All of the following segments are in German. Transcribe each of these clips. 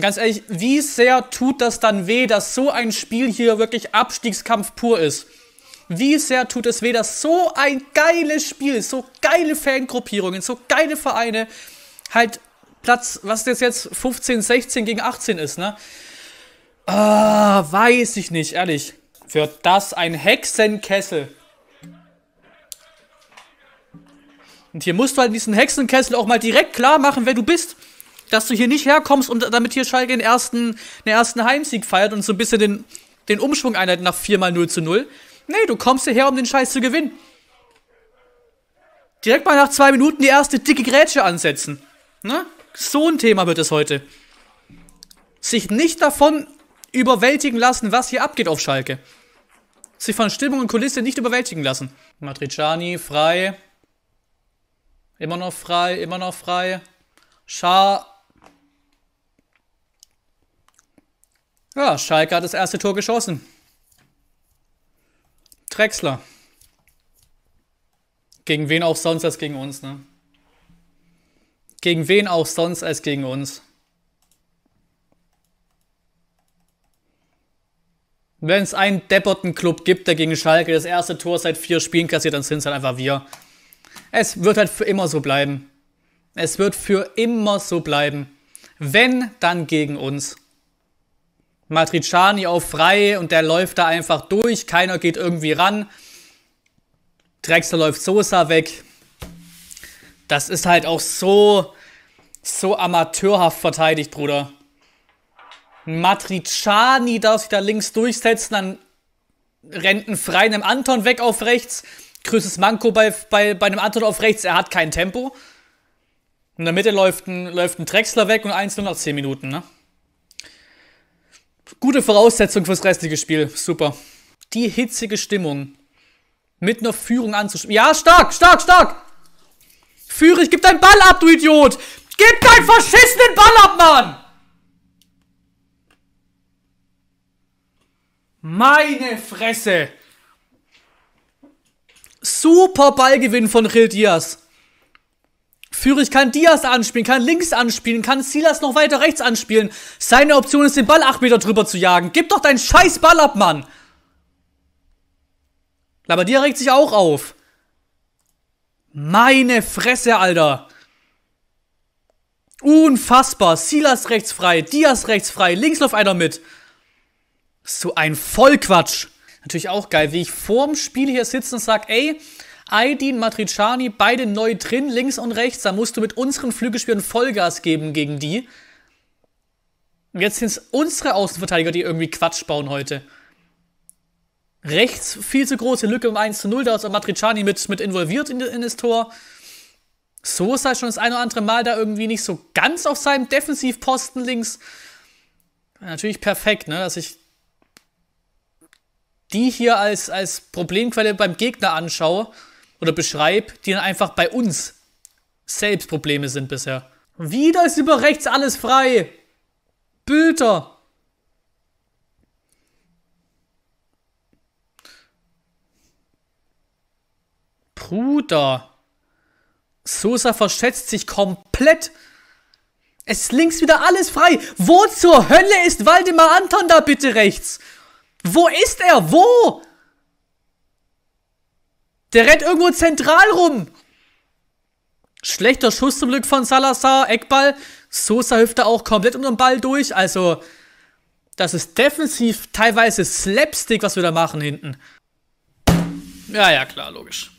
Und ganz ehrlich, wie sehr tut das dann weh, dass so ein Spiel hier wirklich Abstiegskampf pur ist? Wie sehr tut es weh, dass so ein geiles Spiel, so geile Fangruppierungen, so geile Vereine halt Platz, was das jetzt 15, 16 gegen 18 ist, ne? Ah, weiß ich nicht, ehrlich. Wird das ein Hexenkessel. Und hier musst du halt diesen Hexenkessel auch mal direkt klar machen, wer du bist dass du hier nicht herkommst und damit hier Schalke den ersten, den ersten Heimsieg feiert und so ein bisschen den, den Umschwung einhalten nach 4 mal 0 zu 0. Nee, du kommst hierher, um den Scheiß zu gewinnen. Direkt mal nach zwei Minuten die erste dicke Grätsche ansetzen. Ne? So ein Thema wird es heute. Sich nicht davon überwältigen lassen, was hier abgeht auf Schalke. Sich von Stimmung und Kulisse nicht überwältigen lassen. Matriciani, frei. Immer noch frei, immer noch frei. Schar Ja, Schalke hat das erste Tor geschossen. Drexler. Gegen wen auch sonst als gegen uns, ne? Gegen wen auch sonst als gegen uns. Wenn es einen Depperten-Club gibt, der gegen Schalke das erste Tor seit vier Spielen kassiert, dann sind es halt einfach wir. Es wird halt für immer so bleiben. Es wird für immer so bleiben. Wenn, dann gegen uns. Matriciani auf frei und der läuft da einfach durch. Keiner geht irgendwie ran. Drexler läuft Sosa weg. Das ist halt auch so, so amateurhaft verteidigt, Bruder. Matriciani darf sich da links durchsetzen, dann rennt ein frei einem Anton weg auf rechts. Grüßes Manko bei, bei, bei einem Anton auf rechts, er hat kein Tempo. In der Mitte läuft ein, läuft ein Drexler weg und eins nur nach 10 Minuten, ne? Gute Voraussetzung fürs restliche Spiel. Super. Die hitzige Stimmung. Mit einer Führung anzuspielen. Ja, stark, stark, stark. Führe ich, gib deinen Ball ab, du Idiot. Gib deinen verschissenen Ball ab, Mann. Meine Fresse. Super Ballgewinn von Ril Diaz. Führig kann Diaz anspielen, kann links anspielen, kann Silas noch weiter rechts anspielen. Seine Option ist, den Ball 8 Meter drüber zu jagen. Gib doch deinen scheiß Ball ab, Mann! Labadia regt sich auch auf. Meine Fresse, Alter. Unfassbar. Silas rechts frei, Diaz rechts frei, links läuft einer mit. So ein Vollquatsch. Natürlich auch geil, wie ich vorm Spiel hier sitze und sag, ey, Aydin Matriciani, beide neu drin, links und rechts. Da musst du mit unseren Flügelspielern Vollgas geben gegen die. Und jetzt sind es unsere Außenverteidiger, die irgendwie Quatsch bauen heute. Rechts viel zu große Lücke um 1 zu 0, da ist Matriciani mit, mit involviert in, in das Tor. So ist er schon das ein oder andere Mal da irgendwie nicht so ganz auf seinem Defensivposten links. Natürlich perfekt, ne? dass ich die hier als, als Problemquelle beim Gegner anschaue oder beschreib, die dann einfach bei uns selbst Probleme sind bisher. Wieder ist über rechts alles frei. Bilder. Bruder. Sosa verschätzt sich komplett. Es ist links wieder alles frei. Wo zur Hölle ist Waldemar Anton da bitte rechts? Wo ist er? Wo? Der rennt irgendwo zentral rum. Schlechter Schuss zum Glück von Salazar, Eckball. Sosa hüpft da auch komplett unter den Ball durch. Also, das ist defensiv teilweise Slapstick, was wir da machen hinten. Ja, ja, klar, logisch.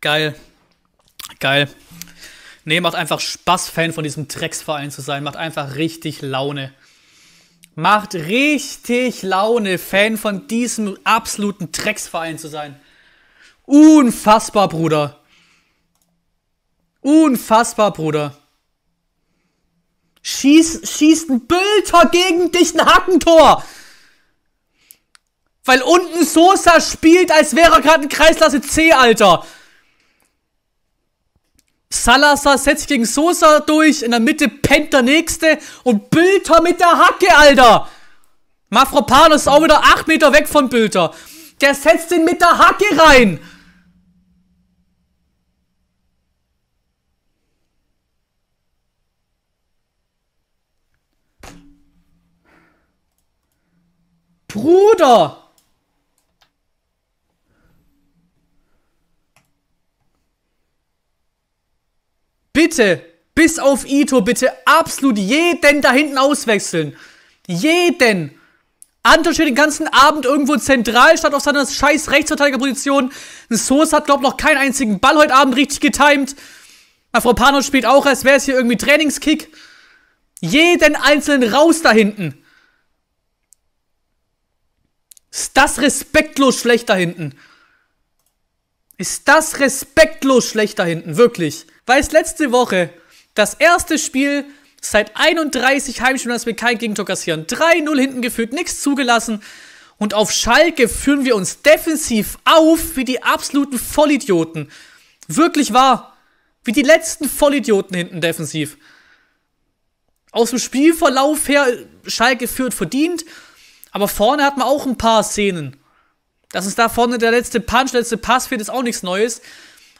Geil. Geil. Nee, macht einfach Spaß, Fan von diesem Drecksverein zu sein. Macht einfach richtig Laune. Macht richtig Laune, Fan von diesem absoluten Drecksverein zu sein. Unfassbar, Bruder. Unfassbar, Bruder. Schieß, schießt ein Bülter gegen dich ein Hackentor. Weil unten Sosa spielt, als wäre er gerade ein Kreislasse C, Alter. Salazar setzt sich gegen Sosa durch, in der Mitte pennt der Nächste und Bülter mit der Hacke, Alter! Mafropanos ist auch wieder 8 Meter weg von Bülter. Der setzt ihn mit der Hacke rein! Bruder! Bitte, bis auf Ito, bitte absolut jeden da hinten auswechseln. Jeden. Anton steht den ganzen Abend irgendwo zentral, statt auf seiner scheiß Rechtsverteidigerposition. Soos hat, glaub noch keinen einzigen Ball heute Abend richtig getimed. Frau Panos spielt auch, als wäre es hier irgendwie Trainingskick. Jeden einzelnen raus da hinten. Ist das respektlos schlecht da hinten? Ist das respektlos schlecht da hinten? Wirklich weil es letzte Woche das erste Spiel seit 31 Heimspielen, dass wir kein Gegentor kassieren. 3-0 hinten geführt, nichts zugelassen. Und auf Schalke führen wir uns defensiv auf wie die absoluten Vollidioten. Wirklich wahr. Wie die letzten Vollidioten hinten defensiv. Aus dem Spielverlauf her, Schalke führt verdient. Aber vorne hat man auch ein paar Szenen. Dass es da vorne der letzte Punch, der letzte Pass fehlt, ist auch nichts Neues.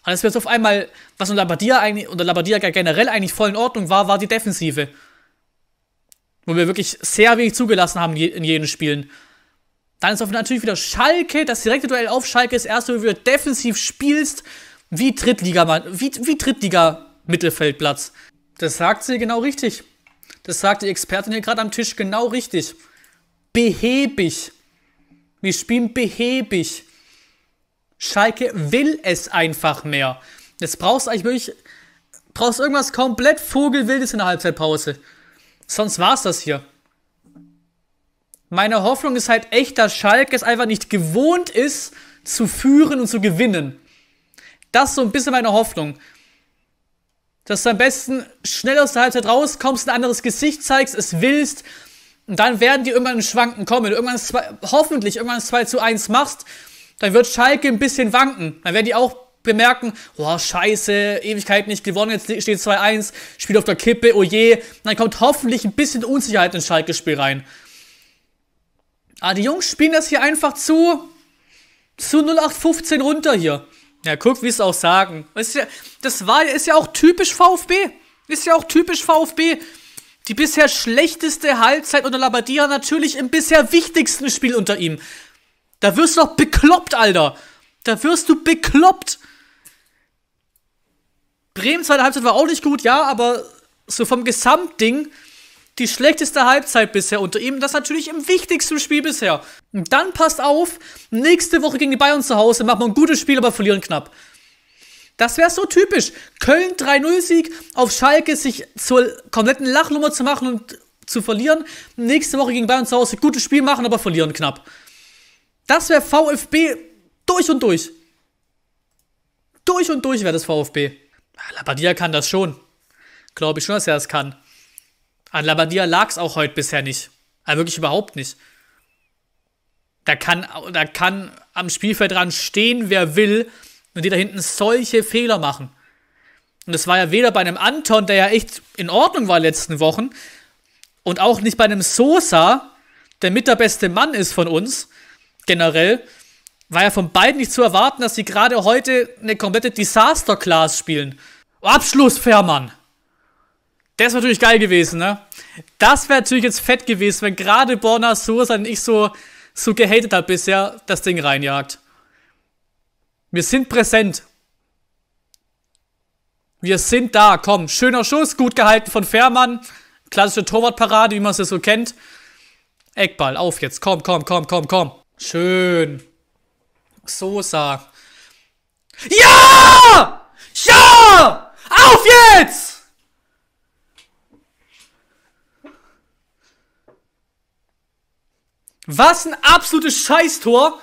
Und es wird auf einmal, was unter Labadia eigentlich, unter Labadia generell eigentlich voll in Ordnung war, war die Defensive. Wo wir wirklich sehr wenig zugelassen haben in jenen Spielen. Dann ist auf natürlich wieder Schalke, das direkte Duell auf Schalke ist erst, wo du wieder defensiv spielst, wie Drittliga, wie, wie Drittliga-Mittelfeldplatz. Das sagt sie genau richtig. Das sagt die Expertin hier gerade am Tisch genau richtig. Behebig. Wir spielen behäbig. Schalke will es einfach mehr. Jetzt brauchst du eigentlich wirklich, brauchst irgendwas komplett Vogelwildes in der Halbzeitpause. Sonst war's das hier. Meine Hoffnung ist halt echt, dass Schalke es einfach nicht gewohnt ist, zu führen und zu gewinnen. Das ist so ein bisschen meine Hoffnung. Dass du am besten schnell aus der Halbzeit rauskommst, ein anderes Gesicht zeigst, es willst. Und dann werden die irgendwann in Schwanken kommen. Irgendwann zwei, hoffentlich irgendwann 2 zu 1 machst dann wird Schalke ein bisschen wanken. Dann werden die auch bemerken, boah, scheiße, Ewigkeit nicht gewonnen, jetzt steht 2-1, spielt auf der Kippe, oh je. Dann kommt hoffentlich ein bisschen Unsicherheit ins Schalke-Spiel rein. Ah, die Jungs spielen das hier einfach zu, zu 0815 runter hier. Ja, guck, wie es auch sagen. Das, ja, das war, ist ja auch typisch VfB. Ist ja auch typisch VfB. Die bisher schlechteste Halbzeit unter Labadia, natürlich im bisher wichtigsten Spiel unter ihm. Da wirst du doch bekloppt, Alter. Da wirst du bekloppt. Bremen zweite Halbzeit war auch nicht gut, ja, aber so vom Gesamtding die schlechteste Halbzeit bisher unter ihm. Das natürlich im wichtigsten Spiel bisher. Und dann passt auf, nächste Woche gegen die Bayern zu Hause machen wir ein gutes Spiel, aber verlieren knapp. Das wäre so typisch. Köln 3-0-Sieg auf Schalke, sich zur kompletten Lachnummer zu machen und zu verlieren. Nächste Woche gegen Bayern zu Hause gutes Spiel machen, aber verlieren knapp. Das wäre VfB durch und durch. Durch und durch wäre das VfB. Ah, Labadia kann das schon. Glaube ich schon, dass er das kann. An Labadia lag es auch heute bisher nicht. Also wirklich überhaupt nicht. Da kann, da kann am Spielfeld dran stehen, wer will, wenn die da hinten solche Fehler machen. Und das war ja weder bei einem Anton, der ja echt in Ordnung war letzten Wochen, und auch nicht bei einem Sosa, der mit der beste Mann ist von uns, generell war ja von beiden nicht zu erwarten, dass sie gerade heute eine komplette Disaster Class spielen. Abschluss, Fährmann! Das wäre natürlich geil gewesen, ne? Das wäre natürlich jetzt fett gewesen, wenn gerade Borna Sosa, und ich so, so gehatet habe bisher, das Ding reinjagt. Wir sind präsent. Wir sind da, komm. Schöner Schuss, gut gehalten von Fährmann. Klassische Torwartparade, wie man es ja so kennt. Eckball, auf jetzt, komm, komm, komm, komm, komm. Schön. Sosa. Ja! Ja! Auf jetzt! Was ein absolutes Scheißtor.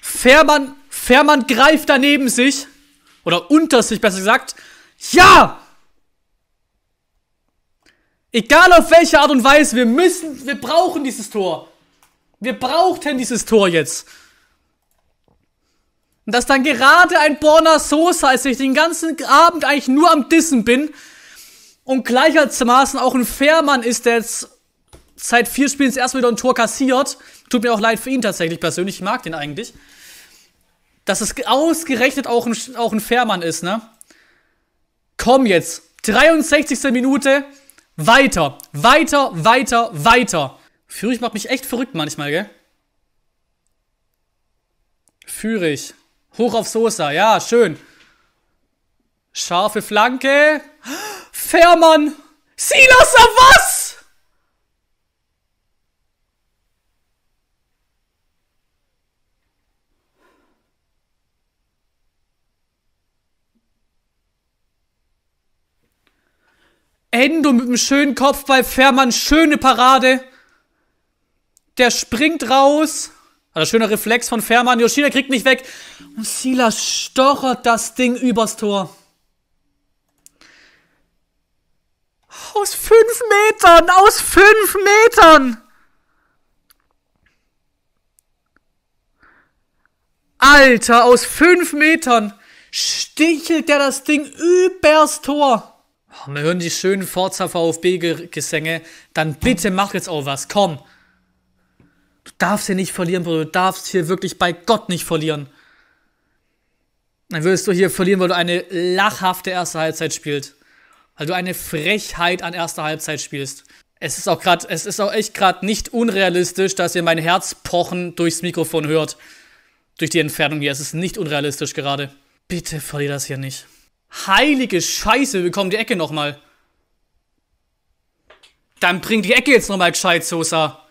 Fährmann, Fährmann greift daneben sich. Oder unter sich, besser gesagt. Ja! Egal auf welche Art und Weise, wir müssen, wir brauchen dieses Tor. Wir brauchten dieses Tor jetzt. Und dass dann gerade ein Borna Sosa, als ich den ganzen Abend eigentlich nur am Dissen bin und gleichermaßen auch ein Fährmann ist, der jetzt seit vier Spielen erst wieder ein Tor kassiert. Tut mir auch leid für ihn tatsächlich persönlich. Ich mag den eigentlich. Dass es ausgerechnet auch ein, auch ein Fährmann ist, ne? Komm jetzt. 63. Minute. Weiter. Weiter, weiter, weiter. Führig macht mich echt verrückt manchmal, gell? Führig. Hoch auf Sosa. Ja, schön. Scharfe Flanke. Fährmann. Silas was? Endo mit einem schönen Kopf bei Fährmann. Schöne Parade. Der springt raus. Hat also schöner Reflex von Fährmann. Yoshida kriegt nicht weg. Und Sila stochert das Ding übers Tor. Aus fünf Metern! Aus fünf Metern! Alter, aus fünf Metern stichelt der das Ding übers Tor. Wir hören die schönen Forza VfB-Gesänge. Dann bitte mach jetzt auch was. Komm darfst hier nicht verlieren, Bruder. Du darfst hier wirklich bei Gott nicht verlieren. Dann würdest du hier verlieren, weil du eine lachhafte erste Halbzeit spielst. Weil du eine Frechheit an erster Halbzeit spielst. Es ist auch gerade, es ist auch echt gerade nicht unrealistisch, dass ihr mein Herz pochen durchs Mikrofon hört. Durch die Entfernung hier. Es ist nicht unrealistisch gerade. Bitte verlier das hier nicht. Heilige Scheiße, wir bekommen die Ecke nochmal. Dann bring die Ecke jetzt nochmal gescheit, Sosa.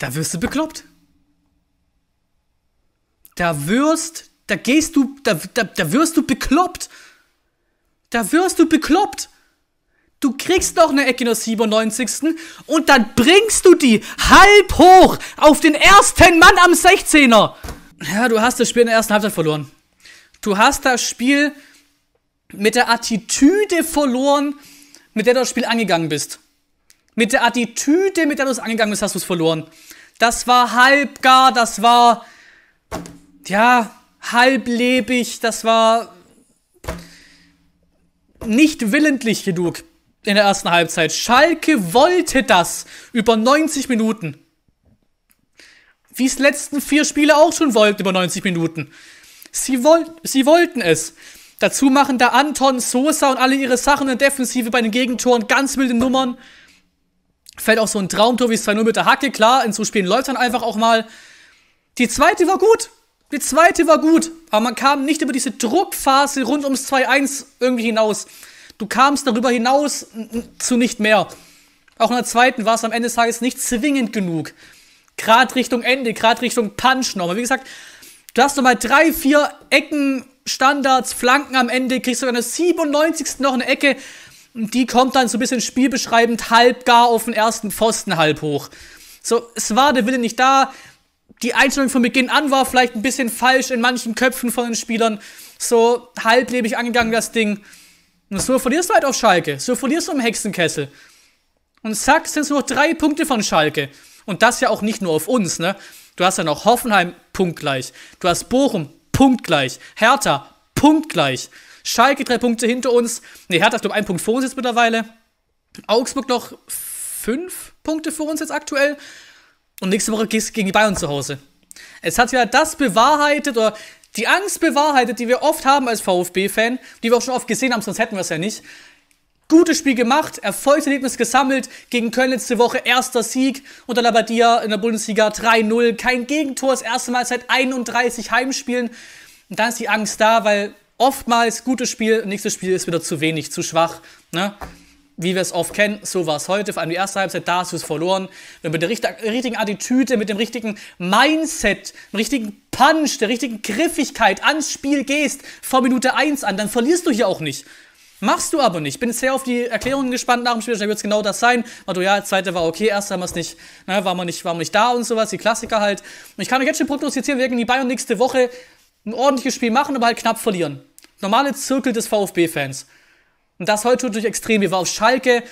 da wirst du bekloppt. Da wirst, da gehst du, da, da, da wirst du bekloppt. Da wirst du bekloppt. Du kriegst noch eine Ecke in der 97. und dann bringst du die halb hoch auf den ersten Mann am 16er. Ja, du hast das Spiel in der ersten Halbzeit verloren. Du hast das Spiel mit der Attitüde verloren, mit der du das Spiel angegangen bist. Mit der Attitüde, mit der du es angegangen bist, hast du es verloren. Das war halbgar, das war, ja, halblebig, das war nicht willentlich genug in der ersten Halbzeit. Schalke wollte das über 90 Minuten. Wie es letzten vier Spiele auch schon wollten über 90 Minuten. Sie, woll sie wollten es. Dazu machen da Anton, Sosa und alle ihre Sachen in der Defensive bei den Gegentoren ganz wilde Nummern. Fällt auch so ein Traumtor wie 2-0 mit der Hacke. Klar, in so Spielen läuft dann einfach auch mal. Die zweite war gut. Die zweite war gut. Aber man kam nicht über diese Druckphase rund ums 2-1 irgendwie hinaus. Du kamst darüber hinaus zu nicht mehr. Auch in der zweiten war es am Ende des Tages nicht zwingend genug. Gerade Richtung Ende, gerade Richtung Punch nochmal. Wie gesagt, du hast nochmal drei, vier Ecken, Standards, Flanken am Ende, kriegst sogar in der 97. noch eine Ecke. Und die kommt dann so ein bisschen spielbeschreibend halb gar auf den ersten Pfosten halb hoch. So, es war der Wille nicht da. Die Einstellung von Beginn an war vielleicht ein bisschen falsch in manchen Köpfen von den Spielern. So halblebig angegangen das Ding. Und so verlierst du halt auf Schalke. So verlierst du im Hexenkessel. Und zack, sind es nur noch drei Punkte von Schalke. Und das ja auch nicht nur auf uns, ne? Du hast ja noch Hoffenheim punktgleich. Du hast Bochum punktgleich. Hertha punktgleich. Schalke drei Punkte hinter uns. Ne, Hertha, ich glaube, ein Punkt vor uns jetzt mittlerweile. Augsburg noch fünf Punkte vor uns jetzt aktuell. Und nächste Woche geht's gegen die Bayern zu Hause. Es hat ja das bewahrheitet oder die Angst bewahrheitet, die wir oft haben als VfB-Fan, die wir auch schon oft gesehen haben, sonst hätten wir es ja nicht. Gutes Spiel gemacht, Erfolgserlebnis gesammelt, gegen Köln letzte Woche erster Sieg unter Labadia in der Bundesliga 3-0, kein Gegentor, das erste Mal seit 31 Heimspielen. Und dann ist die Angst da, weil oftmals gutes Spiel, nächstes Spiel ist wieder zu wenig, zu schwach. Ne? Wie wir es oft kennen, so war es heute. Vor allem die erste Halbzeit, da hast du es verloren. Wenn du mit der richtigen Attitüde, mit dem richtigen Mindset, mit dem richtigen Punch, der richtigen Griffigkeit ans Spiel gehst, vor Minute 1 an, dann verlierst du hier auch nicht. Machst du aber nicht. Bin sehr auf die Erklärungen gespannt nach dem Spiel. Da wird es genau das sein. Also ja, zweite war okay, erste haben wir es nicht, ne, waren wir nicht, nicht da und sowas, die Klassiker halt. Und ich kann euch jetzt schon prognostizieren, wir werden die Bayern nächste Woche ein ordentliches Spiel machen, aber halt knapp verlieren normale Zirkel des VfB-Fans. Und das heute natürlich extrem. Wir war auf Schalke,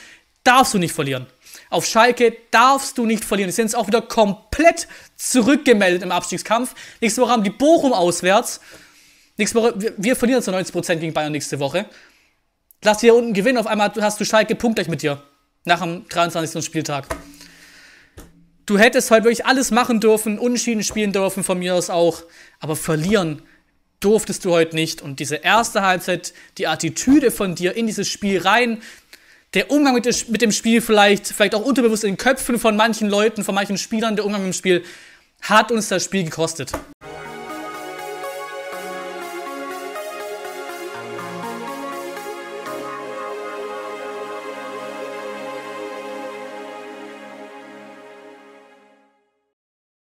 darfst du nicht verlieren. Auf Schalke darfst du nicht verlieren. Die sind jetzt auch wieder komplett zurückgemeldet im Abstiegskampf. Nächste Woche haben die Bochum auswärts. Nächste Woche, wir, wir verlieren zu 90% gegen Bayern nächste Woche. Lass hier unten gewinnen, auf einmal hast du Schalke punktgleich mit dir. Nach dem 23. Spieltag. Du hättest heute wirklich alles machen dürfen, Unschieden spielen dürfen von mir aus auch. Aber verlieren, durftest du heute nicht. Und diese erste Halbzeit, die Attitüde von dir in dieses Spiel rein, der Umgang mit, dem Spiel vielleicht, vielleicht auch unterbewusst in den Köpfen von manchen Leuten, von manchen Spielern, der Umgang mit dem Spiel, hat uns das Spiel gekostet.